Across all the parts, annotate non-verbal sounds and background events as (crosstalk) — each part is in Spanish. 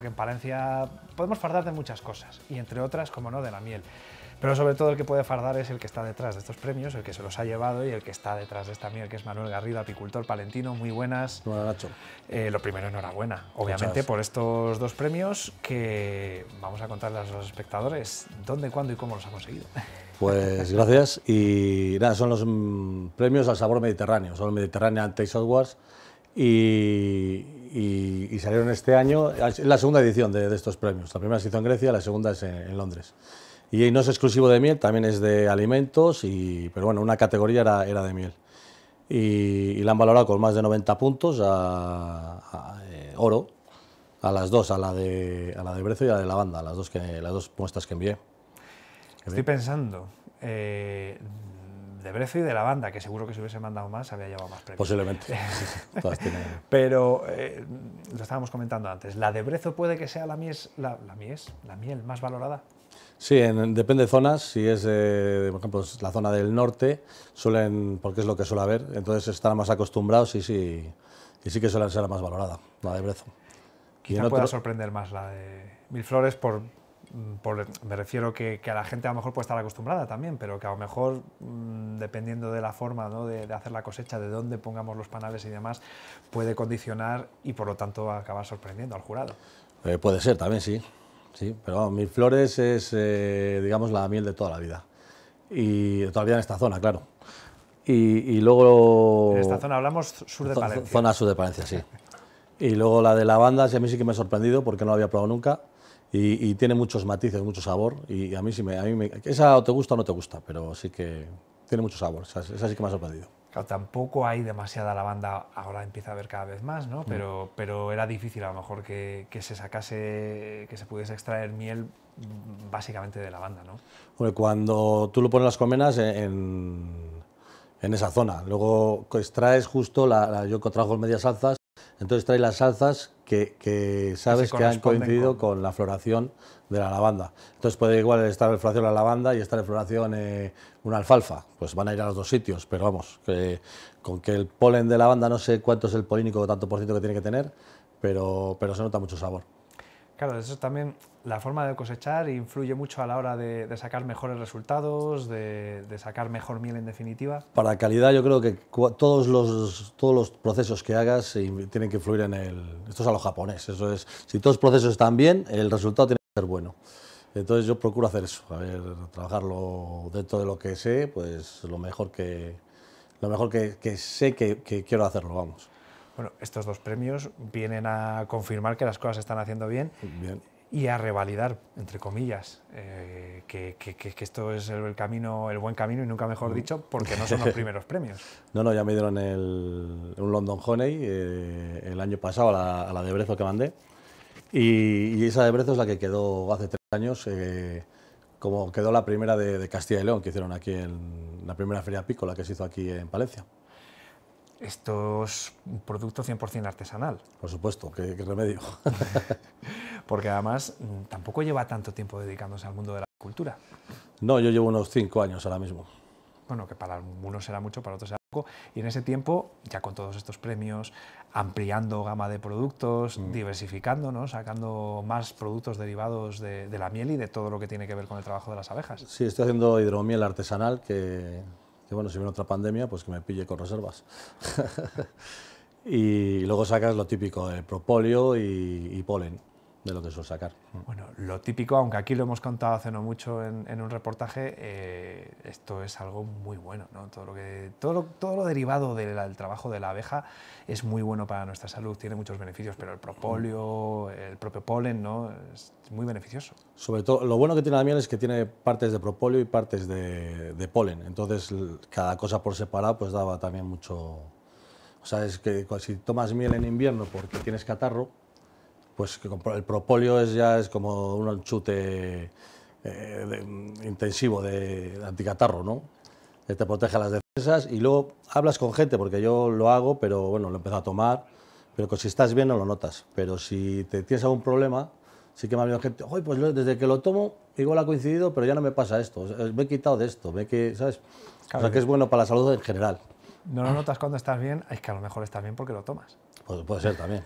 En Palencia podemos fardar de muchas cosas, y entre otras, como no, de la miel. Pero sobre todo el que puede fardar es el que está detrás de estos premios, el que se los ha llevado y el que está detrás de esta miel, que es Manuel Garrido, apicultor palentino. Muy buenas. Eh, lo primero, enhorabuena, obviamente, por estos dos premios que vamos a contarles a los espectadores dónde, cuándo y cómo los ha conseguido. Pues gracias. Y nada, son los mm, premios al sabor mediterráneo, son el mediterráneo Taste Y, y, salieron este año, es la segunda edición de, estos premios. La primera se hizo en Grecia, la segunda es en, Londres. Y no es exclusivo de miel, también es de alimentos, y, pero bueno, una categoría era, era de miel. Y, la han valorado con más de 90 puntos a, eh, oro, a las dos, a la de, a la de Brezo y a la de Lavanda, las dos, que, las dos muestras que envié. Estoy pensando, eh, de Brezo y de la banda, que seguro que si hubiese mandado más habría llevado más premios. Posiblemente. (laughs) Pero eh, lo estábamos comentando antes, ¿la de Brezo puede que sea la mies, la, la miel más valorada? Sí, depende de zonas. Si es, por ejemplo, la zona del norte, suelen, porque es lo que suele haber, entonces están más acostumbrados y sí, y sí que suelen ser la más valorada, la de Brezo. Quizá pueda sorprender más la de Mil Flores por, Mm, me refiero que, que, a la gente a lo mejor puede estar acostumbrada también, pero que a lo mejor, mm, dependiendo de la forma de, hacer la cosecha, de dónde pongamos los panales y demás, puede condicionar y por lo tanto acabar sorprendiendo al jurado. Eh, puede ser también, sí. sí. Pero mis Mil Flores es, eh, digamos, la miel de toda la vida. Y todavía en esta zona, claro. Y, luego... En esta zona hablamos sur de Palencia. Zona sur de Palencia, sí. y luego la de lavandas, a mí sí que me ha sorprendido porque no la había probado nunca y, tiene muchos matices, mucho sabor. Y a mí sí me, a mí Esa o te gusta o no te gusta, pero sí que tiene mucho sabor. Esa, esa sí que me ha sorprendido. Claro, tampoco hay demasiada lavanda. ahora empieza a haber cada vez más, ¿no? Mm. Pero, pero era difícil a lo mejor que, que, se sacase, que se pudiese extraer miel básicamente de lavanda, ¿no? cuando tú lo pones las comenas en, en esa zona, luego extraes justo, la, yo trabajo en medias alzas, entonces trae las alzas que, sabes que, han coincidido con... la floración de la lavanda. Entonces puede igual estar en floración la lavanda y estar en floración eh, una alfalfa. Pues van a ir a los dos sitios, pero vamos, con que el polen de lavanda, no sé cuánto es el polínico, tanto por ciento que tiene que tener, pero, pero se nota mucho sabor. Claro, eso también, la forma de cosechar influye mucho a la hora de, sacar mejores resultados, de, sacar mejor miel en definitiva. Para calidad yo creo que todos los, todos los procesos que hagas eh, tienen que influir en el... Esto es a los japonés, eso es... Si todos los procesos están bien, el resultado tiene que ser bueno. Entonces yo procuro hacer eso, a ver, trabajarlo dentro de lo que sé, pues lo mejor que, lo mejor que, sé que quiero hacerlo, vamos. Bueno, estos dos premios vienen a confirmar que las cosas se están haciendo bien, y a revalidar, entre comillas, eh, que, esto es el camino, el buen camino y nunca mejor dicho, porque no son los (laughs) primeros premios. No, no, ya me dieron el, un London Honey eh, el año pasado a la, de Brezo que mandé y, esa de Brezo es la que quedó hace tres años. Eh, como quedó la primera de, Castilla y León que hicieron aquí en la primera feria pícola que se hizo aquí en Palencia esto es un producto 100% artesanal. Por supuesto, qué, remedio. (laughs) Porque además mm, tampoco lleva tanto tiempo dedicándose al mundo de la cultura. No, yo llevo unos cinco años ahora mismo. Bueno, que para algunos será mucho, para otros será poco. Y en ese tiempo, ya con todos estos premios, ampliando gama de productos, mm. diversificándonos, sacando más productos derivados de, de la miel y de todo lo que tiene que ver con el trabajo de las abejas. Sí, estoy haciendo hidromiel artesanal que que bueno, si viene otra pandemia, pues que me pille con reservas. (laughs) y luego sacas lo típico, el propóleo y polen de lo que suelo sacar. Bueno, lo típico, aunque aquí lo hemos contado hace no mucho en, un reportaje, eh, esto es algo muy bueno, ¿no? Todo lo, que, todo derivado del, trabajo de la abeja es muy bueno para nuestra salud, tiene muchos beneficios, pero el propóleo, el propio polen, ¿no? Es muy beneficioso. Sobre todo, lo bueno que tiene la miel es que tiene partes de propóleo y partes de, de polen, entonces cada cosa por separado pues daba también mucho... O sea, es que si tomas miel en invierno porque tienes catarro, pues el propóleo es ya es como un chute eh, intensivo de anticatarro, ¿no? te protege las defensas y luego hablas con gente, porque yo lo hago, pero bueno, lo empiezo a tomar, pero que si estás bien no lo notas, pero si te tienes algún problema, sí que me ha venido gente, Oye, pues desde que lo tomo igual ha coincidido, pero ya no me pasa esto, me he quitado de esto, que, ¿sabes? O sea que es bueno para la salud en general. No lo notas cuando estás bien, es que a lo mejor estás bien porque lo tomas. Pues puede ser también.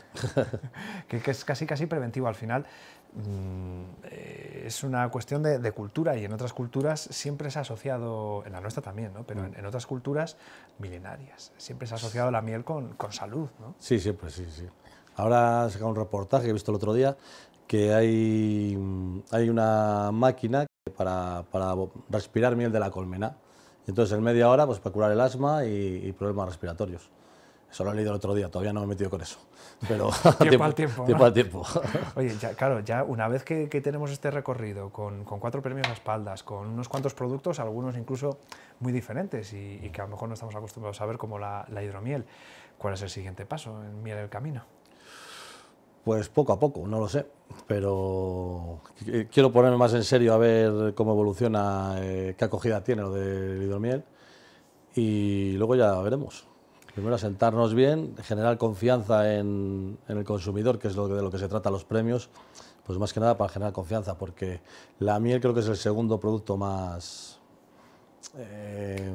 (laughs) que, es casi, casi preventivo al final. Mm, eh, es una cuestión de, cultura y en otras culturas siempre se ha asociado, en la nuestra también, ¿no? pero mm. en, otras culturas milenarias, siempre se ha asociado la miel con, con salud. ¿no? Sí, siempre, sí, sí. Ahora saca un reportaje que he visto el otro día que hay, mm, hay una máquina para, para, respirar miel de la colmena. Entonces, en media hora, pues para curar el asma y problemas respiratorios. Eso lo he leído el otro día, todavía no me he metido con eso. (laughs) Pero, tiempo, tiempo, al tiempo. tiempo. (laughs) Oye, claro, ya una vez que, tenemos este recorrido con, cuatro premios a espaldas, con unos cuantos productos, algunos incluso muy diferentes y, que a lo mejor no estamos acostumbrados a ver como la, hidromiel, ¿cuál es el siguiente paso en Miel el Camino? Pues poco a poco, no lo sé, pero quiero ponerme más en serio a ver cómo evoluciona, eh, qué acogida tiene lo del hidromiel y luego ya veremos. Primero, sentarnos bien, generar confianza en, el consumidor, que es de lo que se trata los premios, pues más que nada para generar confianza, porque la miel creo que es el segundo producto más... Eh,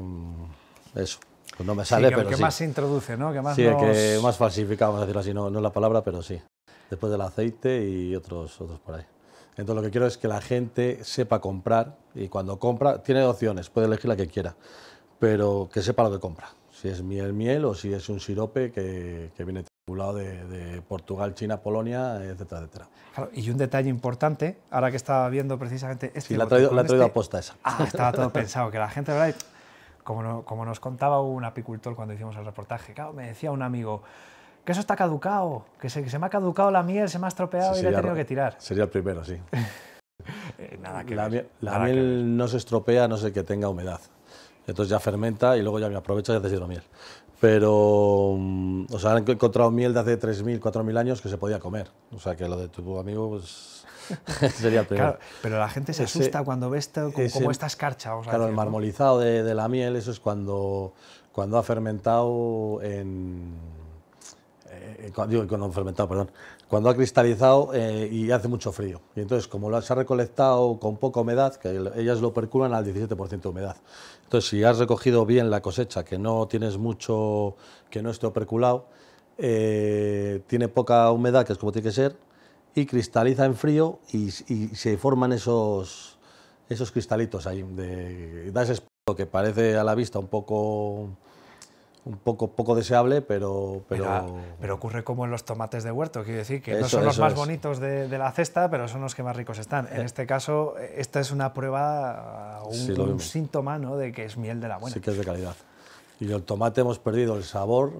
eso, pues no me sale, sí, que, que más se introduce, ¿no? más sí, que más falsificado, vamos a decirlo así, no, no es la palabra, pero sí. Después del aceite y otros, otros por ahí. Entonces lo que quiero es que la gente sepa comprar y cuando compra tiene opciones, puede elegir la que quiera, pero que sepa lo que compra si es miel, miel o si es un sirope que, viene tripulado de, Portugal, China, Polonia, etcétera, etcétera. y un detalle importante, ahora que estaba viendo precisamente este... Sí, la ha traído, este- aposta esa. Ah, estaba todo (laughs) pensado, que la gente, ¿verdad? Como, como nos contaba un apicultor cuando hicimos el reportaje, claro, me decía un amigo que eso está caducado, que se, me ha caducado la miel, se me ha estropeado y la he tenido que tirar. Sería el primero, sí. (laughs) Eh, nada que la, miel no se estropea a no ser que tenga humedad. Entonces ya fermenta y luego ya me aprovecho... y haces miel... Pero, mm, o sea, han encontrado miel de hace 3.000, 4.000 años que se podía comer. O sea, que lo de tu amigo pues, (laughs) sería el primero. Claro, pero la gente se asusta cuando ves como, como esta escarcha. claro, el marmolizado de, de, la miel, eso es cuando, cuando ha fermentado en eh, eh, cuando fermentado, cuando ha cristalizado eh, y hace mucho frío. Y entonces, como lo has recolectado con poca humedad, que ellas lo perculan al 17% de humedad. Entonces, si has recogido bien la cosecha, que no tienes mucho, que no esté perculado... tiene poca humedad, que es como tiene que ser, y cristaliza en frío y, se forman esos, esos cristalitos ahí. De, da ese que parece a la vista un poco un poco, poco deseable, pero, pero... ocurre como en los tomates de huerto, quiero decir, que no son los más bonitos de, la cesta, pero son los que más ricos están. En eh. este caso, esta es una prueba, uh, un, síntoma ¿no? de que es miel de la buena. Sí que es de calidad. Y el tomate hemos perdido el sabor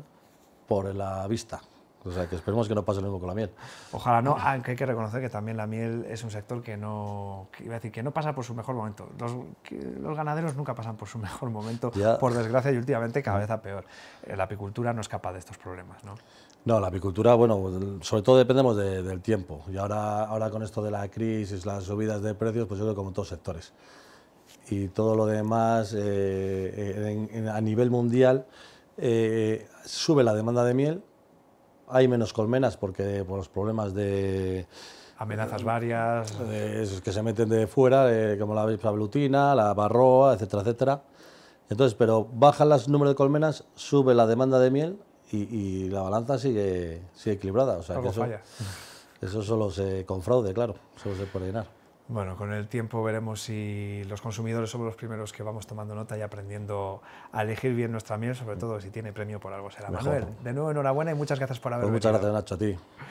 por la vista. O sea, que esperemos que no pase lo mismo con la miel. Ojalá no, aunque hay que reconocer que también la miel es un sector que no, iba a decir, que no pasa por su mejor momento. Los, ganaderos nunca pasan por su (laughs) mejor momento, por desgracia, y últimamente cada vez a peor. Eh, la apicultura no es capaz de estos problemas, ¿no? No, la apicultura, bueno, sobre todo dependemos del tiempo. Y ahora, ahora con esto de la crisis, las subidas de precios, pues yo creo que como en todos sectores. Y todo lo demás, eh, eh, a nivel mundial, sube la demanda de miel, hay menos colmenas porque por los problemas de... Amenazas varias. que se meten de fuera, como la blutina, la barroa, etcétera, etcétera. Entonces, pero bajan las número de colmenas, sube la demanda de miel y, la balanza sigue, equilibrada. O sea, eso, eso solo se con fraude, claro, solo se puede llenar. Bueno, con el tiempo veremos si los consumidores somos los primeros que vamos tomando nota y aprendiendo a elegir bien nuestra miel, sobre mm. todo si tiene premio por algo será Mejor. De nuevo, enhorabuena y muchas gracias por haber pues venido. Muchas gracias, Nacho, a ti.